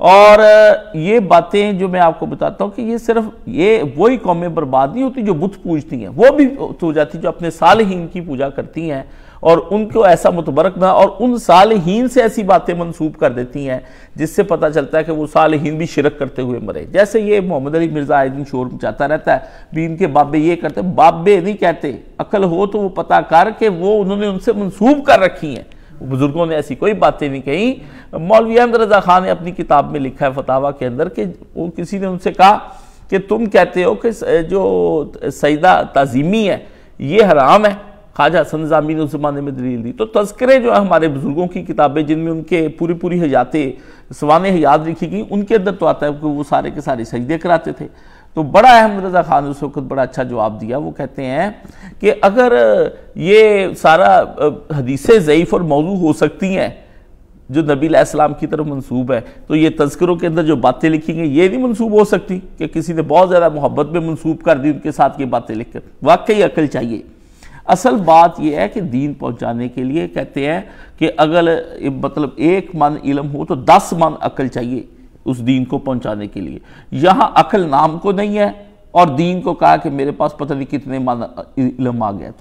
और ये बातें जो मैं आपको बताता हूँ कि ये सिर्फ ये वही कौमें बर्बाद नहीं होती जो बुत पूजती हैं वो भी हो जाती जो अपने साल हीन की पूजा करती हैं और उनको ऐसा मुतबरक ना और उन साल हीन से ऐसी बातें मनसूब कर देती हैं जिससे पता चलता है कि वो साल हीन भी शिरक करते हुए मरे जैसे ये मोहम्मद अली मिर्ज़ा आए दिन शोर मचाता रहता है भी इनके बाबे ये करते बाबे नहीं कहते अकल हो तो वो पता कर के वो उन्होंने उनसे मनसूब कर रखी हैं बुज़ुर्गों ने ऐसी कोई बातें नहीं कही मौलवी अहमद रजा खान ने अपनी किताब में लिखा है फतावा के अंदर कि वो किसी ने उनसे कहा कि तुम कहते हो कि जो सईदा तज़ीमी है ये हराम है ख्वाजा हसन नज़ामी ने उस ज़माने में दलील दी तो तस्करे जो है हमारे बुज़ुर्गों की किताबें जिनमें उनके पूरी पूरी हजातें सवान हयात लिखी गई उनके अंदर तो आता है कि वो सारे के सारे सजदे कराते थे तो बड़ा अहमद रजा खान उस वक्त बड़ा अच्छा जवाब दिया वो कहते हैं कि अगर ये सारा हदीसें ज़यीफ़ और मौजू हो सकती हैं जो नबी सलाम की तरफ मंसूब है तो ये तस्करों के अंदर जो बातें लिखी गई ये नहीं मंसूब हो सकती कि किसी ने बहुत ज़्यादा मोहब्बत में मंसूब कर दी उनके साथ ये बातें लिखकर वाकई अकल चाहिए असल बात यह है कि दीन पहुँचाने के लिए कहते हैं कि अगर मतलब एक मन इलम हो तो दस मन अकल चाहिए उस दीन को पहुँचाने के लिए यहाँ अकल नाम को नहीं है और दीन को कहा कि मेरे पास पता नहीं कितने इलम आ गया था